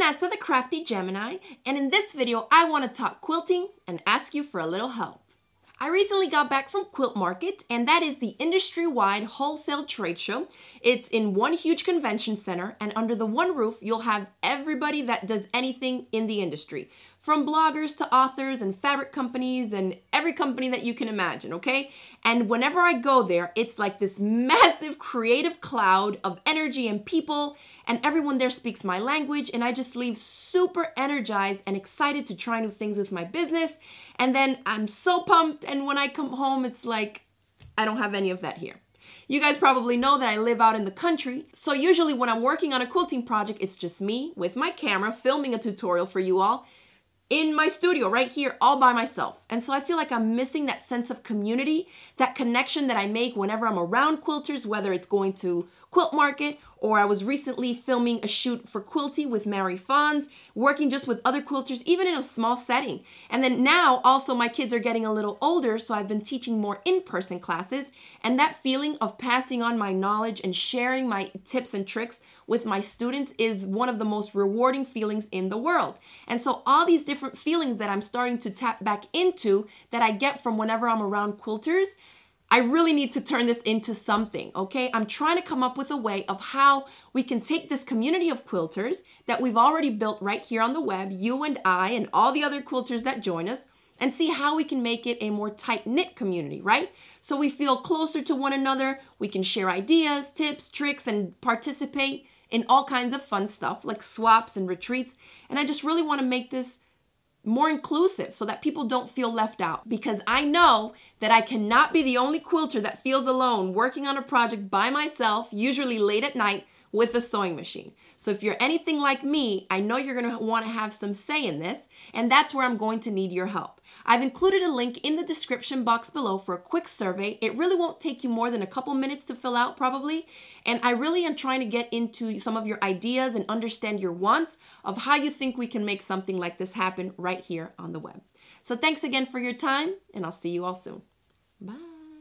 Vanessa the Crafty Gemini, and in this video, I want to talk quilting and ask you for a little help. I recently got back from Quilt Market, and that is the industry-wide wholesale trade show. It's in one huge convention center, and under the one roof, you'll have everybody that does anything in the industry from bloggers to authors and fabric companies and every company that you can imagine, okay? And whenever I go there, it's like this massive creative cloud of energy and people, and everyone there speaks my language, and I just leave super energized and excited to try new things with my business. And then I'm so pumped, and when I come home, it's like I don't have any of that here. You guys probably know that I live out in the country, so usually when I'm working on a quilting project, it's just me with my camera filming a tutorial for you all in my studio right here all by myself. And so I feel like I'm missing that sense of community, that connection that I make whenever I'm around quilters, whether it's going to quilt market or I was recently filming a shoot for Quilty with Mary Fons, working just with other quilters, even in a small setting. And then now, also, my kids are getting a little older, so I've been teaching more in person classes. And that feeling of passing on my knowledge and sharing my tips and tricks with my students is one of the most rewarding feelings in the world. And so, all these different feelings that I'm starting to tap back into that I get from whenever I'm around quilters I really need to turn this into something, okay? I'm trying to come up with a way of how we can take this community of quilters that we've already built right here on the web, you and I and all the other quilters that join us, and see how we can make it a more tight knit community, right? So we feel closer to one another, we can share ideas, tips, tricks, and participate in all kinds of fun stuff like swaps and retreats. And I just really wanna make this more inclusive so that people don't feel left out. Because I know that I cannot be the only quilter that feels alone working on a project by myself, usually late at night, with a sewing machine. So if you're anything like me, I know you're gonna wanna have some say in this, and that's where I'm going to need your help. I've included a link in the description box below for a quick survey. It really won't take you more than a couple minutes to fill out probably, and I really am trying to get into some of your ideas and understand your wants of how you think we can make something like this happen right here on the web. So thanks again for your time, and I'll see you all soon. Bye.